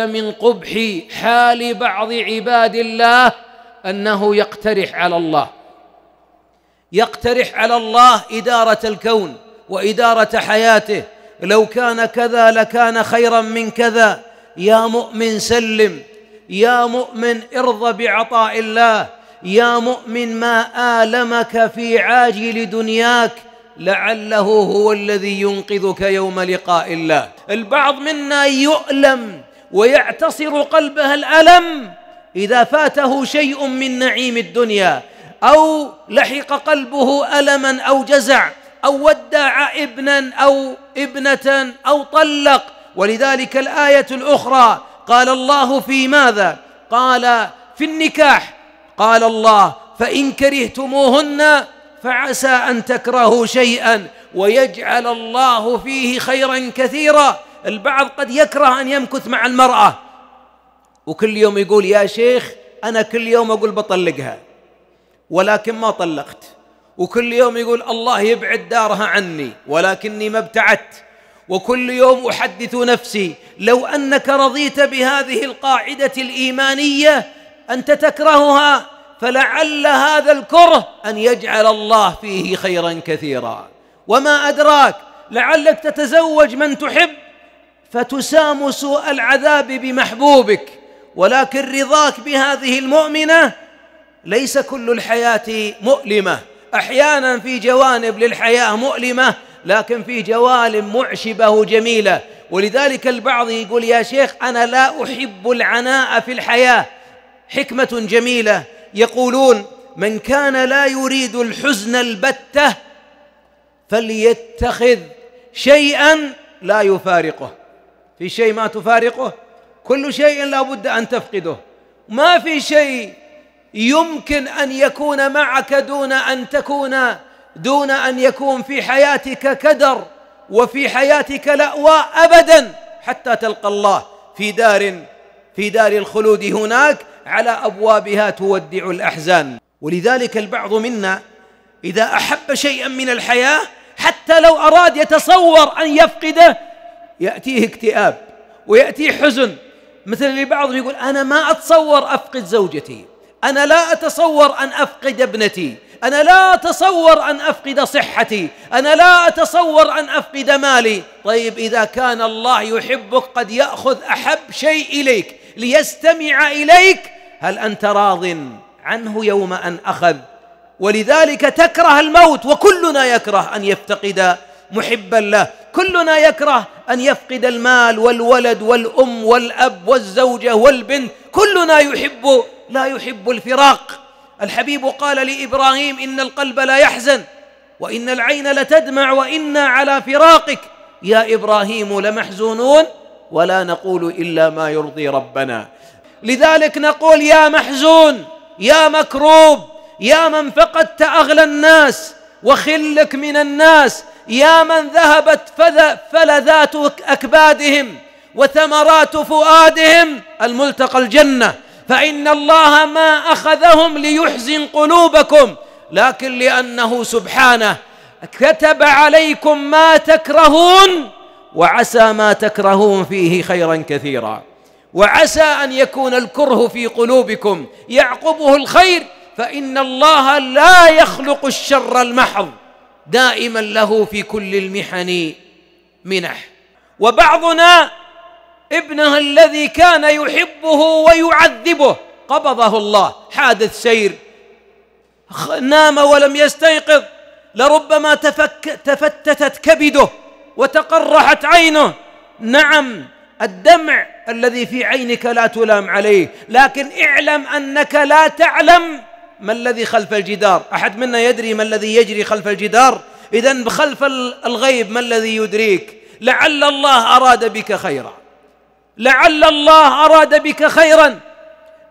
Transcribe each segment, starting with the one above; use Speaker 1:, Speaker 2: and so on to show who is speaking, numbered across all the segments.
Speaker 1: من قبح حال بعض عباد الله أنه يقترح على الله يقترح على الله إدارة الكون وإدارة حياته لو كان كذا لكان خيرا من كذا يا مؤمن سلم يا مؤمن ارضى بعطاء الله يا مؤمن ما آلمك في عاجل دنياك لعله هو الذي ينقذك يوم لقاء الله البعض منا يؤلم ويعتصر قلبها الالم اذا فاته شيء من نعيم الدنيا او لحق قلبه الما او جزع او ودع ابنا او ابنه او طلق ولذلك الايه الاخرى قال الله في ماذا قال في النكاح قال الله فان كرهتموهن فعسى ان تكرهوا شيئا ويجعل الله فيه خيرا كثيرا البعض قد يكره أن يمكث مع المرأة وكل يوم يقول يا شيخ أنا كل يوم أقول بطلقها ولكن ما طلقت وكل يوم يقول الله يبعد دارها عني ولكني ما ابتعدت وكل يوم احدث نفسي لو انك رضيت بهذه القاعده الايمانيه انت تكرهها فلعل هذا الكره ان يجعل الله فيه خيرا كثيرا وما ادراك لعلك تتزوج من تحب فتسام سوء العذاب بمحبوبك ولكن رضاك بهذه المؤمنه ليس كل الحياه مؤلمه احيانا في جوانب للحياه مؤلمه لكن في جوانب معشبه وجميله ولذلك البعض يقول يا شيخ انا لا احب العناء في الحياه حكمه جميله يقولون من كان لا يريد الحزن البته فليتخذ شيئا لا يفارقه في شيء ما تفارقه كل شيء لا بد أن تفقده ما في شيء يمكن أن يكون معك دون أن تكون دون أن يكون في حياتك كدر وفي حياتك لأواء أبدا حتى تلقى الله في دار في دار الخلود هناك على أبوابها تودع الأحزان ولذلك البعض منا إذا أحب شيئا من الحياة حتى لو أراد يتصور أن يفقده يأتيه اكتئاب ويأتيه حزن مثل اللي بعضهم يقول أنا ما أتصور أفقد زوجتي أنا لا أتصور أن أفقد ابنتي أنا لا أتصور أن أفقد صحتي أنا لا أتصور أن أفقد مالي طيب إذا كان الله يحبك قد يأخذ أحب شيء إليك ليستمع إليك هل أنت راض عنه يوم أن أخذ ولذلك تكره الموت وكلنا يكره أن يفتقد محبا له كلنا يكره أن يفقد المال والولد والأم والأب والزوجة والبنت كلنا يحب لا يحب الفراق الحبيب قال لإبراهيم إن القلب لا يحزن وإن العين لتدمع وإنا على فراقك يا إبراهيم لمحزونون ولا نقول إلا ما يرضي ربنا لذلك نقول يا محزون يا مكروب يا من فقدت أغلى الناس وخلك من الناس يا من ذهبت فلذات أكبادهم وثمرات فؤادهم الملتقى الجنة فإن الله ما أخذهم ليحزن قلوبكم لكن لأنه سبحانه كتب عليكم ما تكرهون وعسى ما تكرهون فيه خيرا كثيرا وعسى أن يكون الكره في قلوبكم يعقبه الخير فإن الله لا يخلق الشر المحض دائما له في كل المحن منح وبعضنا ابنه الذي كان يحبه ويعذبه قبضه الله حادث سير نام ولم يستيقظ لربما تفك تفتتت كبده وتقرحت عينه نعم الدمع الذي في عينك لا تلام عليه لكن اعلم انك لا تعلم ما الذي خلف الجدار أحد منا يدري ما الذي يجري خلف الجدار إذا خلف الغيب ما الذي يدريك لعل الله أراد بك خيرا لعل الله أراد بك خيرا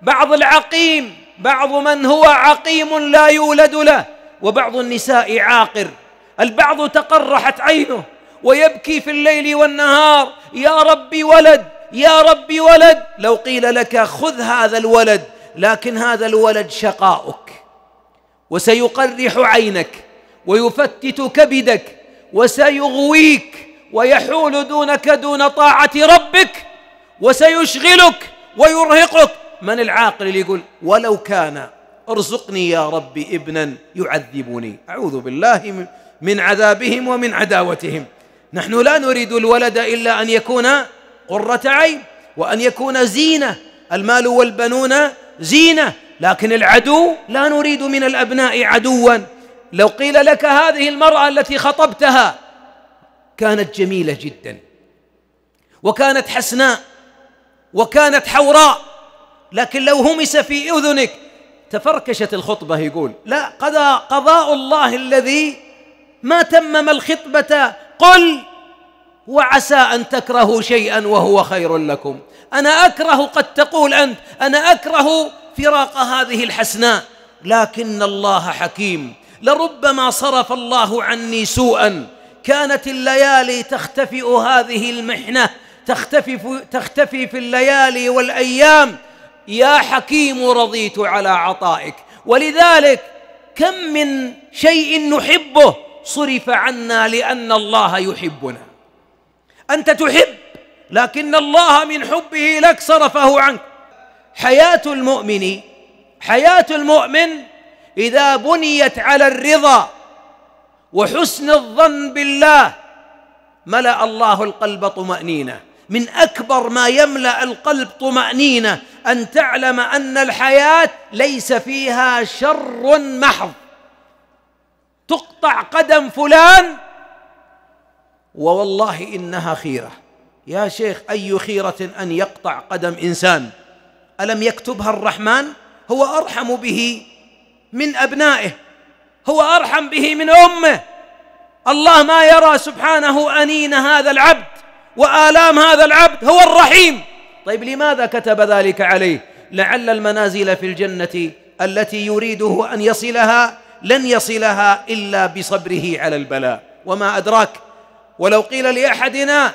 Speaker 1: بعض العقيم بعض من هو عقيم لا يولد له وبعض النساء عاقر البعض تقرحت عينه ويبكي في الليل والنهار يا ربي ولد يا ربي ولد لو قيل لك خذ هذا الولد لكن هذا الولد شقاؤك وسيقرح عينك ويفتت كبدك وسيغويك ويحول دونك دون طاعة ربك وسيشغلك ويرهقك من العاقل اللي يقول ولو كان ارزقني يا ربي ابنا يعذبني أعوذ بالله من عذابهم ومن عداوتهم نحن لا نريد الولد إلا أن يكون قرة عين وأن يكون زينة المال والبنون زينة لكن العدو لا نريد من الأبناء عدوا لو قيل لك هذه المرأة التي خطبتها كانت جميلة جدا وكانت حسناء وكانت حوراء لكن لو همس في أذنك تفركشت الخطبة يقول لا قضاء, قضاء الله الذي ما تمم الخطبة قل وعسى ان تكرهوا شيئا وهو خير لكم انا اكره قد تقول انت انا اكره فراق هذه الحسناء لكن الله حكيم لربما صرف الله عني سوءا كانت الليالي تختفئ هذه المحنه تختفي تختفي في الليالي والايام يا حكيم رضيت على عطائك ولذلك كم من شيء نحبه صرف عنا لان الله يحبنا أنت تحب لكن الله من حبه لك صرفه عنك حياة المؤمن حياة المؤمن إذا بنيت على الرضا وحسن الظن بالله ملأ الله القلب طمأنينة من أكبر ما يملأ القلب طمأنينة أن تعلم أن الحياة ليس فيها شر محض تقطع قدم فلان ووالله إنها خيرة يا شيخ أي خيرة أن يقطع قدم إنسان ألم يكتبها الرحمن هو أرحم به من أبنائه هو أرحم به من أمه الله ما يرى سبحانه أنين هذا العبد وآلام هذا العبد هو الرحيم طيب لماذا كتب ذلك عليه لعل المنازل في الجنة التي يريده أن يصلها لن يصلها إلا بصبره على البلاء وما أدراك ولو قيل لأحدنا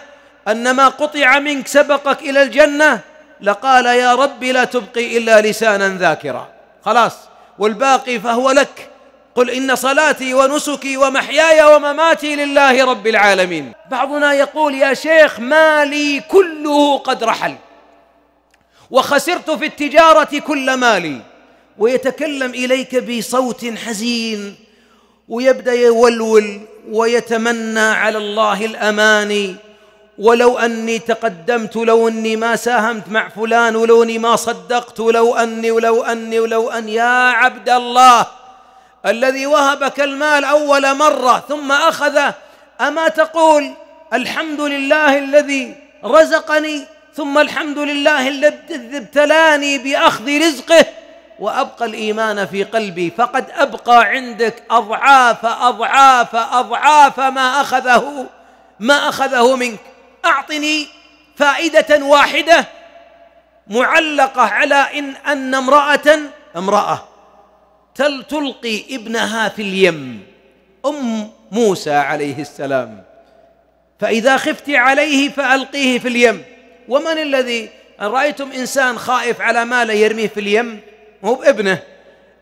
Speaker 1: أن ما قطع منك سبقك إلى الجنة لقال يا رب لا تبقي إلا لسانا ذاكرا خلاص والباقي فهو لك قل إن صلاتي ونسكي ومحياي ومماتي لله رب العالمين بعضنا يقول يا شيخ مالي كله قد رحل وخسرت في التجارة كل مالي ويتكلم إليك بصوت حزين ويبدأ يولول ويتمنى على الله الاماني ولو اني تقدمت لو اني ما ساهمت مع فلان ولو اني ما صدقت ولو اني ولو اني ولو ان يا عبد الله الذي وهبك المال اول مره ثم اخذه اما تقول الحمد لله الذي رزقني ثم الحمد لله الذي ابتلاني باخذ رزقه وابقى الايمان في قلبي فقد ابقى عندك اضعاف اضعاف اضعاف ما اخذه ما اخذه منك اعطني فائده واحده معلقه على ان ان امراه امراه تل تلقي ابنها في اليم ام موسى عليه السلام فاذا خفت عليه فالقيه في اليم ومن الذي ان رايتم انسان خائف على ماله يرميه في اليم هو بابنه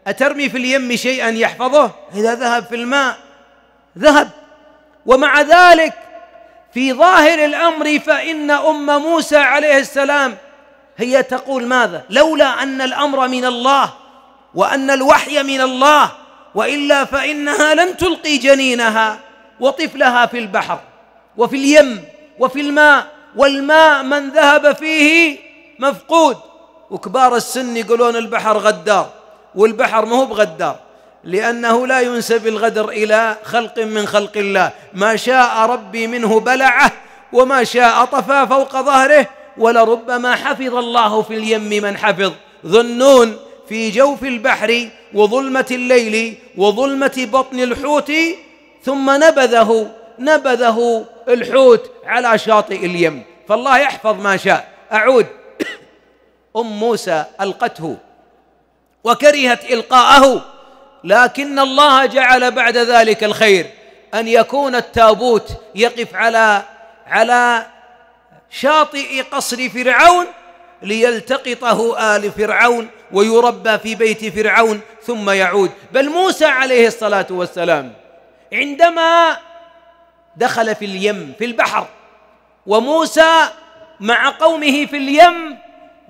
Speaker 1: أترمي في اليم شيئا يحفظه إذا ذهب في الماء ذهب ومع ذلك في ظاهر الأمر فإن أم موسى عليه السلام هي تقول ماذا لولا أن الأمر من الله وأن الوحي من الله وإلا فإنها لن تلقي جنينها وطفلها في البحر وفي اليم وفي الماء والماء من ذهب فيه مفقود وكبار السن يقولون البحر غدار والبحر ما هو بغدار لأنه لا ينسب الغدر إلى خلق من خلق الله ما شاء ربي منه بلعه وما شاء طفى فوق ظهره ولربما حفظ الله في اليم من حفظ ظنون في جوف البحر وظلمة الليل وظلمة بطن الحوت ثم نبذه نبذه الحوت على شاطئ اليم فالله يحفظ ما شاء أعود ام موسى القته وكرهت القاءه لكن الله جعل بعد ذلك الخير ان يكون التابوت يقف على على شاطئ قصر فرعون ليلتقطه ال فرعون ويربى في بيت فرعون ثم يعود بل موسى عليه الصلاه والسلام عندما دخل في اليم في البحر وموسى مع قومه في اليم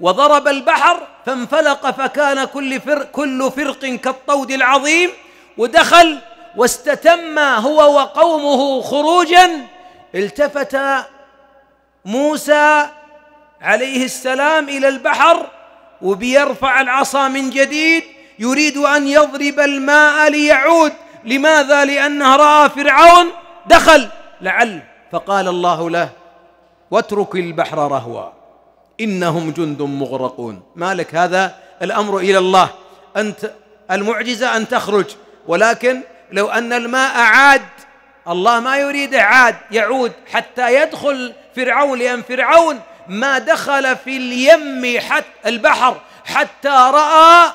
Speaker 1: وضرب البحر فانفلق فكان كل فرق, كل فرق كالطود العظيم ودخل واستتم هو وقومه خروجا التفت موسى عليه السلام الى البحر وبيرفع العصا من جديد يريد ان يضرب الماء ليعود لماذا لانه راى فرعون دخل لعل فقال الله له واترك البحر رهوا إنهم جند مغرقون ما لك هذا الأمر إلى الله أنت المعجزة أن تخرج ولكن لو أن الماء عاد الله ما يريد عاد يعود حتى يدخل فرعون لأن فرعون ما دخل في اليم حتى البحر حتى رأى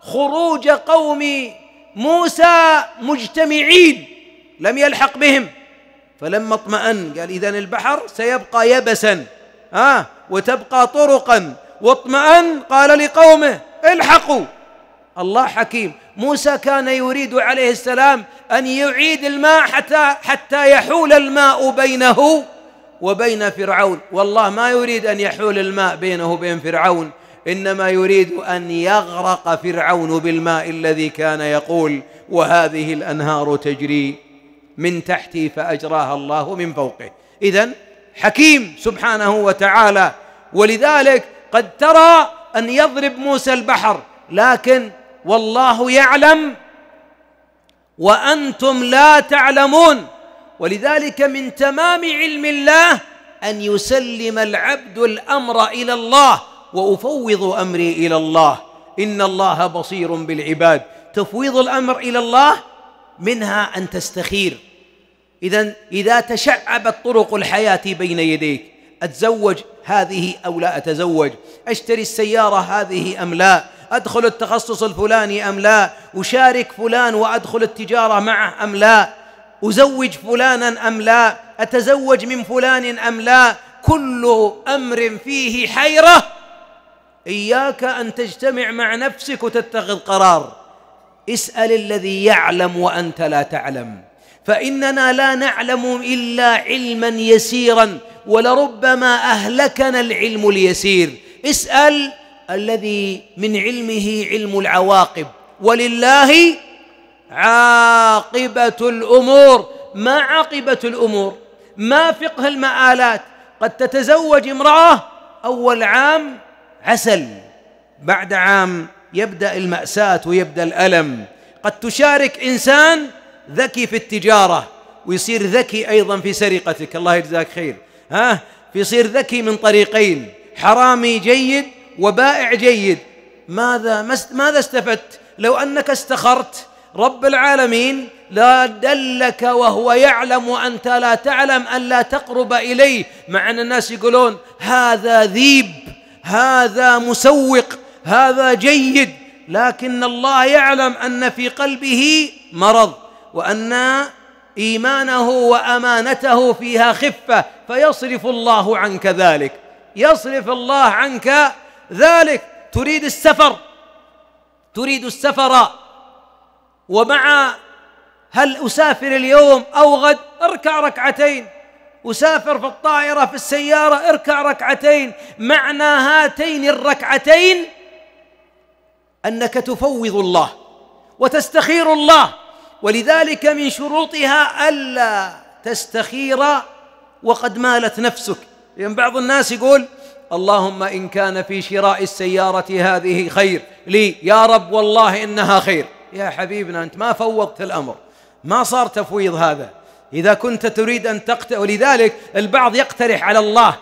Speaker 1: خروج قوم موسى مجتمعين لم يلحق بهم فلما اطمأن قال إذا البحر سيبقى يبسا ها آه وتبقى طرقا واطمأن قال لقومه الحقوا الله حكيم موسى كان يريد عليه السلام أن يعيد الماء حتى حتى يحول الماء بينه وبين فرعون والله ما يريد أن يحول الماء بينه وبين فرعون إنما يريد أن يغرق فرعون بالماء الذي كان يقول وهذه الأنهار تجري من تحتي فأجراها الله من فوقه إذا حكيم سبحانه وتعالى ولذلك قد ترى ان يضرب موسى البحر لكن والله يعلم وانتم لا تعلمون ولذلك من تمام علم الله ان يسلم العبد الامر الى الله وافوض امري الى الله ان الله بصير بالعباد تفويض الامر الى الله منها ان تستخير إذا إذا تشعبت طرق الحياة بين يديك أتزوج هذه أو لا أتزوج أشتري السيارة هذه أم لا أدخل التخصص الفلاني أم لا أشارك فلان وأدخل التجارة معه أم لا أزوج فلانا أم لا أتزوج من فلان أم لا كل أمر فيه حيرة إياك أن تجتمع مع نفسك وتتخذ قرار اسأل الذي يعلم وأنت لا تعلم فاننا لا نعلم الا علما يسيرا ولربما اهلكنا العلم اليسير اسال الذي من علمه علم العواقب ولله عاقبه الامور ما عاقبه الامور ما فقه المآلات قد تتزوج امراه اول عام عسل بعد عام يبدا الماساه ويبدا الالم قد تشارك انسان ذكي في التجارة ويصير ذكي أيضا في سرقتك الله يجزاك خير ها فيصير ذكي من طريقين حرامي جيد وبائع جيد ماذا ماذا استفدت لو أنك استخرت رب العالمين لا دلك وهو يعلم وأنت لا تعلم أن لا تقرب إليه مع أن الناس يقولون هذا ذيب هذا مسوق هذا جيد لكن الله يعلم أن في قلبه مرض وأن إيمانه وأمانته فيها خفة فيصرف الله عنك ذلك يصرف الله عنك ذلك تريد السفر تريد السفر ومع هل أسافر اليوم أو غد اركع ركعتين أسافر في الطائرة في السيارة اركع ركعتين معنى هاتين الركعتين أنك تفوض الله وتستخير الله ولذلك من شروطها ألا تستخير وقد مالت نفسك لأن يعني بعض الناس يقول اللهم إن كان في شراء السيارة هذه خير لي يا رب والله إنها خير يا حبيبنا أنت ما فوضت الأمر ما صار تفويض هذا إذا كنت تريد أن تقت ولذلك البعض يقترح على الله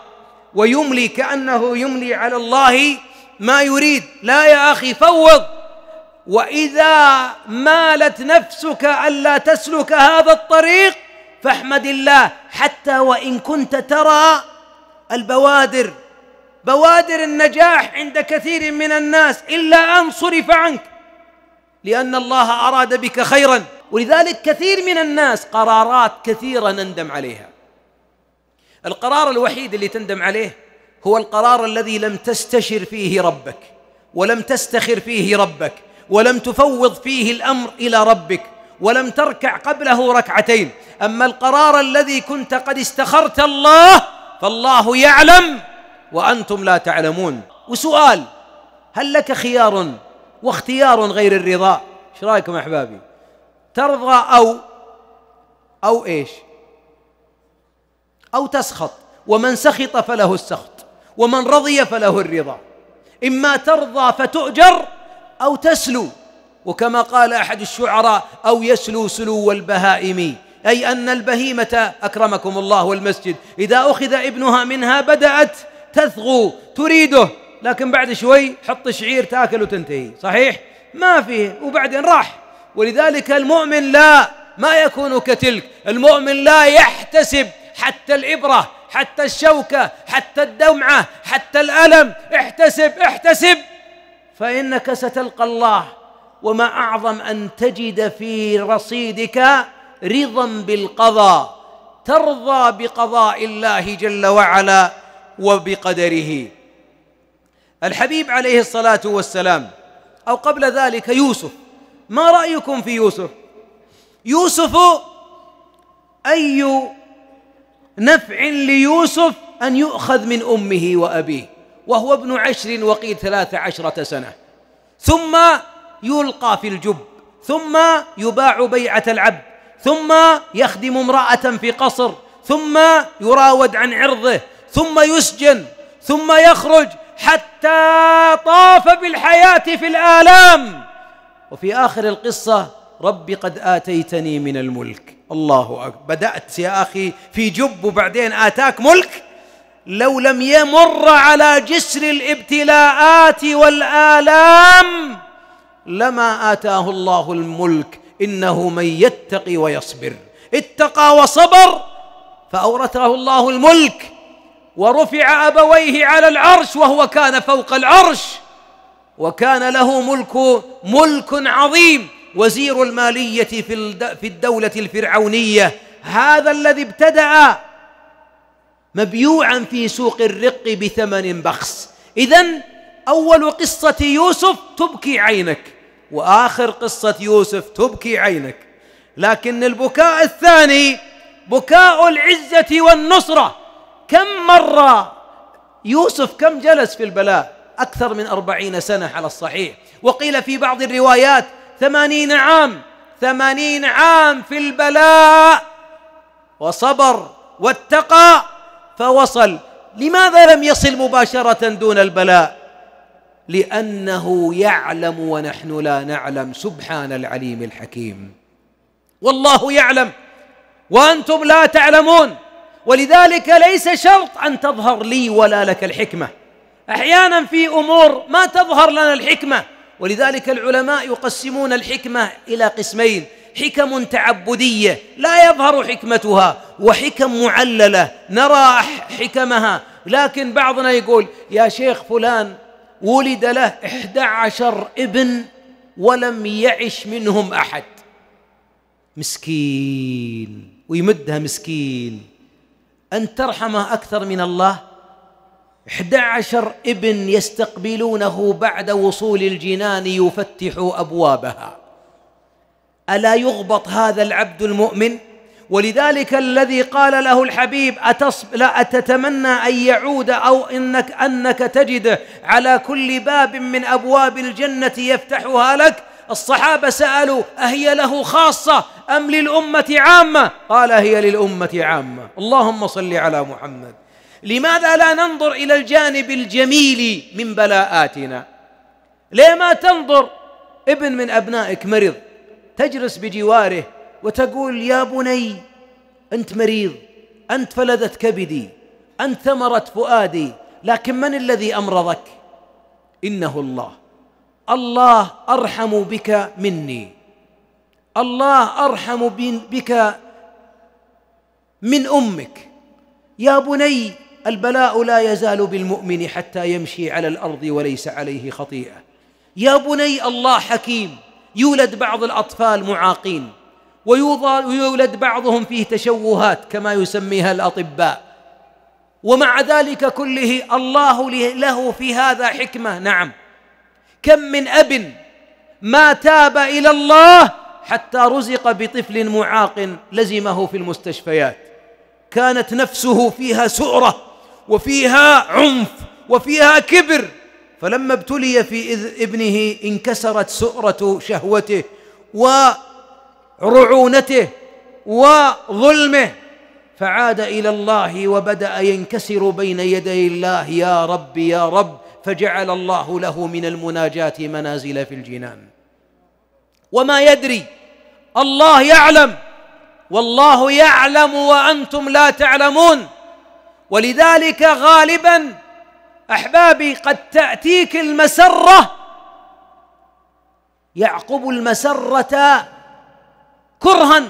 Speaker 1: ويملي كأنه يملي على الله ما يريد لا يا أخي فوض واذا مالت نفسك الا تسلك هذا الطريق فاحمد الله حتى وان كنت ترى البوادر بوادر النجاح عند كثير من الناس الا ان صرف عنك لان الله اراد بك خيرا ولذلك كثير من الناس قرارات كثيره نندم عليها القرار الوحيد اللي تندم عليه هو القرار الذي لم تستشر فيه ربك ولم تستخر فيه ربك ولم تفوض فيه الامر الى ربك ولم تركع قبله ركعتين اما القرار الذي كنت قد استخرت الله فالله يعلم وانتم لا تعلمون وسؤال هل لك خيار واختيار غير الرضا ايش رايكم احبابي ترضى او او ايش او تسخط ومن سخط فله السخط ومن رضي فله الرضا اما ترضى فتؤجر أو تسلو وكما قال أحد الشعراء أو يسلو سلو البهائم أي أن البهيمة أكرمكم الله والمسجد إذا أخذ ابنها منها بدأت تثغو تريده لكن بعد شوي حط شعير تاكل وتنتهي صحيح ما فيه وبعدين راح ولذلك المؤمن لا ما يكون كتلك المؤمن لا يحتسب حتى الإبرة حتى الشوكة حتى الدمعة حتى الألم احتسب احتسب فإنك ستلقى الله وما أعظم أن تجد في رصيدك رضا بالقضاء ترضى بقضاء الله جل وعلا وبقدره الحبيب عليه الصلاة والسلام أو قبل ذلك يوسف ما رأيكم في يوسف يوسف أي نفع ليوسف أن يؤخذ من أمه وأبيه وهو ابن عشر وقيل ثلاث عشرة سنة ثم يلقى في الجب ثم يباع بيعة العبد ثم يخدم امرأة في قصر ثم يراود عن عرضه ثم يسجن ثم يخرج حتى طاف بالحياة في الآلام وفي آخر القصة ربي قد آتيتني من الملك الله أكبر بدأت يا أخي في جب وبعدين آتاك ملك لو لم يمر على جسر الابتلاءات والآلام لما آتاه الله الملك إنه من يتقي ويصبر اتقى وصبر فأورثه الله الملك ورفع أبويه على العرش وهو كان فوق العرش وكان له ملك ملك عظيم وزير المالية في الدولة الفرعونية هذا الذي ابتدأ مبيوعا في سوق الرق بثمن بخس إذا أول قصة يوسف تبكي عينك وآخر قصة يوسف تبكي عينك لكن البكاء الثاني بكاء العزة والنصرة كم مرة يوسف كم جلس في البلاء أكثر من أربعين سنة على الصحيح وقيل في بعض الروايات ثمانين عام ثمانين عام في البلاء وصبر واتقى فوصل لماذا لم يصل مباشره دون البلاء لانه يعلم ونحن لا نعلم سبحان العليم الحكيم والله يعلم وانتم لا تعلمون ولذلك ليس شرط ان تظهر لي ولا لك الحكمه احيانا في امور ما تظهر لنا الحكمه ولذلك العلماء يقسمون الحكمه الى قسمين حكم تعبديه لا يظهر حكمتها وحكم معلله نرى حكمها لكن بعضنا يقول يا شيخ فلان ولد له إحدى عشر ابن ولم يعش منهم أحد مسكين ويمدها مسكين أن ترحمه أكثر من الله إحدى عشر ابن يستقبلونه بعد وصول الجنان يفتح أبوابها الا يغبط هذا العبد المؤمن ولذلك الذي قال له الحبيب أتصب لا أتتمنى أن يعود أو إنك أنك تجده على كل باب من أبواب الجنة يفتحها لك الصحابة سألوا أهي له خاصة أم للأمة عامة قال هي للأمة عامة اللهم صل على محمد لماذا لا ننظر إلى الجانب الجميل من بلاءاتنا ليه ما تنظر ابن من أبنائك مرض تجلس بجواره وتقول يا بني أنت مريض أنت فلذة كبدي أنت ثمرة فؤادي لكن من الذي أمرضك إنه الله الله أرحم بك مني الله أرحم بك من أمك يا بني البلاء لا يزال بالمؤمن حتى يمشي على الأرض وليس عليه خطيئة يا بني الله حكيم يولد بعض الأطفال معاقين ويولد بعضهم فيه تشوهات كما يسميها الأطباء ومع ذلك كله الله له في هذا حكمة نعم كم من أب ما تاب إلى الله حتى رزق بطفل معاق لزمه في المستشفيات كانت نفسه فيها سؤرة وفيها عنف وفيها كبر فلما ابتلي في ابنه انكسرت سؤرة شهوته ورعونته وظلمه فعاد إلى الله وبدأ ينكسر بين يدي الله يا رب يا رب فجعل الله له من المناجاة منازل في الجنان وما يدري الله يعلم والله يعلم وأنتم لا تعلمون ولذلك غالباً احبابي قد تاتيك المسره يعقب المسره كرها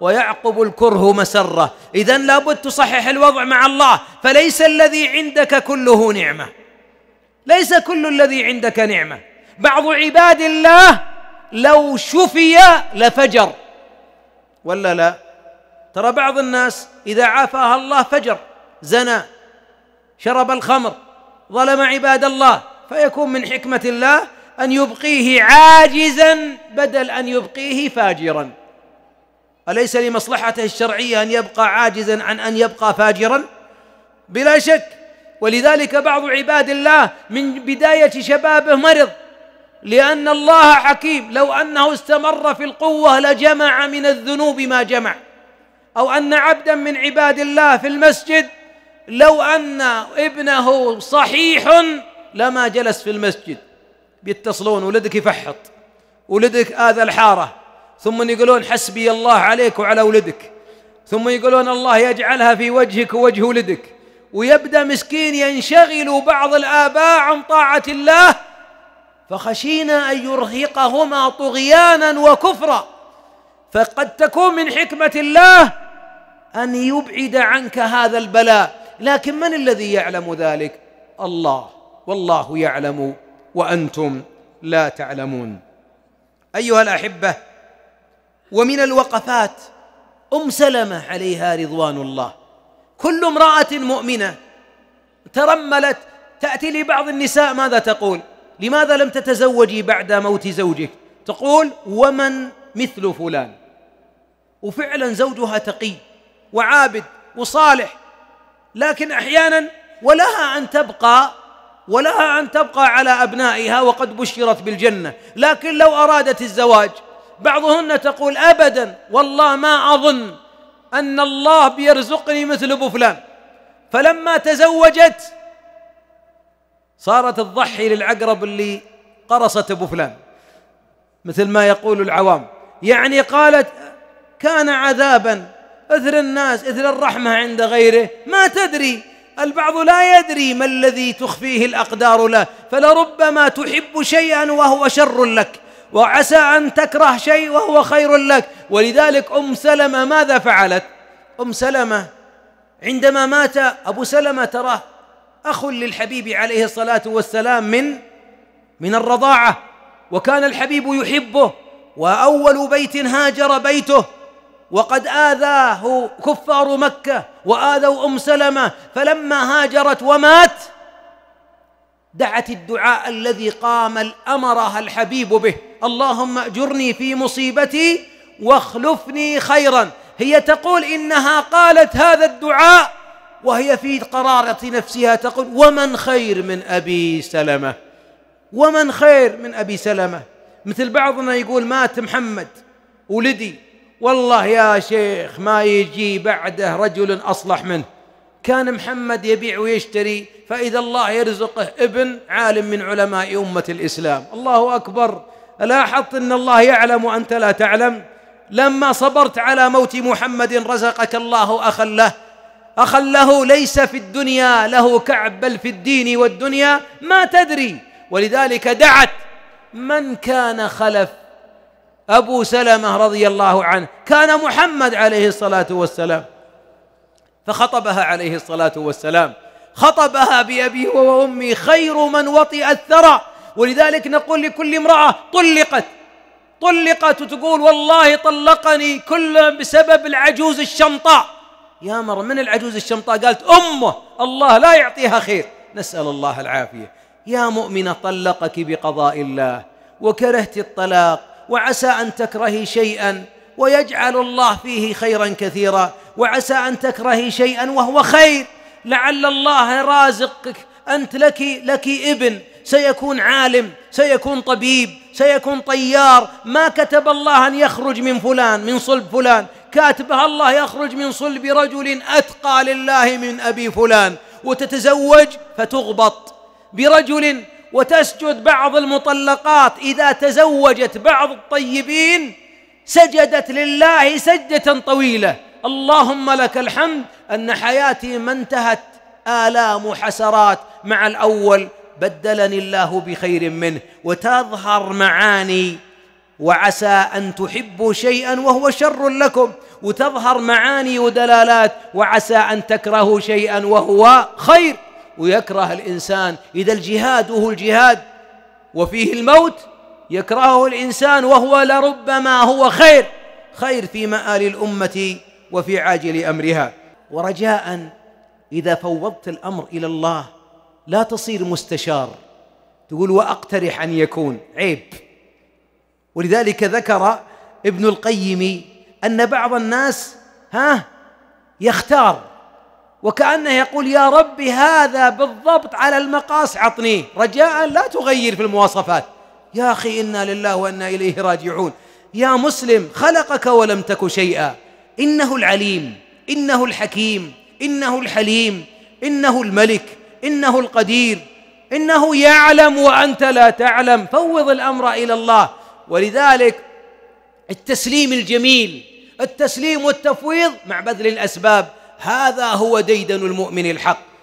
Speaker 1: ويعقب الكره مسره اذا لابد تصحح الوضع مع الله فليس الذي عندك كله نعمه ليس كل الذي عندك نعمه بعض عباد الله لو شفي لفجر ولا لا ترى بعض الناس اذا عافاها الله فجر زنى شرب الخمر ظلم عباد الله فيكون من حكمة الله أن يبقيه عاجزا بدل أن يبقيه فاجرا أليس لمصلحته الشرعية أن يبقى عاجزا عن أن يبقى فاجرا بلا شك ولذلك بعض عباد الله من بداية شبابه مرض لأن الله حكيم لو أنه استمر في القوة لجمع من الذنوب ما جمع أو أن عبدا من عباد الله في المسجد لو أن ابنه صحيح لما جلس في المسجد بيتصلون ولدك يفحط ولدك آذى الحارة ثم يقولون حسبي الله عليك وعلى ولدك ثم يقولون الله يجعلها في وجهك ووجه ولدك ويبدأ مسكين ينشغل بعض الآباء عن طاعة الله فخشينا أن يرهقهما طغيانا وكفرا فقد تكون من حكمة الله أن يبعد عنك هذا البلاء لكن من الذي يعلم ذلك الله والله يعلم وانتم لا تعلمون ايها الاحبه ومن الوقفات ام سلمه عليها رضوان الله كل امراه مؤمنه ترملت تاتي لبعض النساء ماذا تقول لماذا لم تتزوجي بعد موت زوجك تقول ومن مثل فلان وفعلا زوجها تقي وعابد وصالح لكن احيانا ولها ان تبقى ولها ان تبقى على ابنائها وقد بشرت بالجنه لكن لو ارادت الزواج بعضهن تقول ابدا والله ما اظن ان الله بيرزقني مثل ابو فلان فلما تزوجت صارت تضحي للعقرب اللي قرصت ابو فلان مثل ما يقول العوام يعني قالت كان عذابا اثر الناس اثر الرحمه عند غيره ما تدري البعض لا يدري ما الذي تخفيه الاقدار له فلربما تحب شيئا وهو شر لك وعسى ان تكره شيء وهو خير لك ولذلك ام سلمه ماذا فعلت ام سلمه عندما مات ابو سلمه تراه اخ للحبيب عليه الصلاه والسلام من من الرضاعه وكان الحبيب يحبه واول بيت هاجر بيته وقد آذاه كفار مكة وآذوا أم سلمة فلما هاجرت ومات دعت الدعاء الذي قام أمرها الحبيب به اللهم أجرني في مصيبتي واخلفني خيرا هي تقول إنها قالت هذا الدعاء وهي في قرارة نفسها تقول ومن خير من أبي سلمة ومن خير من أبي سلمة مثل بعضنا يقول مات محمد ولدي والله يا شيخ ما يجي بعده رجل أصلح منه كان محمد يبيع ويشتري فإذا الله يرزقه ابن عالم من علماء أمة الإسلام الله أكبر لاحظت أن الله يعلم وأنت لا تعلم لما صبرت على موت محمد رزقك الله أخا له أخا له ليس في الدنيا له كعب بل في الدين والدنيا ما تدري ولذلك دعت من كان خلف أبو سلمة رضي الله عنه كان محمد عليه الصلاة والسلام فخطبها عليه الصلاة والسلام خطبها بأبي وأمي خير من وطئ الثرى ولذلك نقول لكل امرأة طلقت طلقت وتقول والله طلقني كل بسبب العجوز الشمطاء يا مر من العجوز الشمطاء قالت أمه الله لا يعطيها خير نسأل الله العافية يا مؤمنة طلقك بقضاء الله وكرهت الطلاق وعسى ان تكرهي شيئا ويجعل الله فيه خيرا كثيرا وعسى ان تكرهي شيئا وهو خير لعل الله رازقك انت لك لك ابن سيكون عالم سيكون طبيب سيكون طيار ما كتب الله ان يخرج من فلان من صلب فلان كاتبها الله يخرج من صلب رجل اتقى لله من ابي فلان وتتزوج فتغبط برجل وتسجد بعض المطلقات إذا تزوجت بعض الطيبين سجدت لله سجدة طويلة اللهم لك الحمد أن حياتي ما انتهت آلام وحسرات مع الأول بدلني الله بخير منه وتظهر معاني وعسى أن تحبوا شيئا وهو شر لكم وتظهر معاني ودلالات وعسى أن تكرهوا شيئا وهو خير ويكره الإنسان إذا الجهاد وهو الجهاد وفيه الموت يكرهه الإنسان وهو لربما هو خير خير في مآل الأمة وفي عاجل أمرها ورجاء إذا فوضت الأمر إلى الله لا تصير مستشار تقول وأقترح أن يكون عيب ولذلك ذكر ابن القيم أن بعض الناس ها يختار وكأنه يقول يا رب هذا بالضبط على المقاس عطني رجاء لا تغير في المواصفات يا أخي إنا لله وإنا إليه راجعون يا مسلم خلقك ولم تك شيئا إنه العليم إنه الحكيم إنه الحليم إنه الملك إنه القدير إنه يعلم وأنت لا تعلم فوض الأمر إلى الله ولذلك التسليم الجميل التسليم والتفويض مع بذل الأسباب هذا هو ديدن المؤمن الحق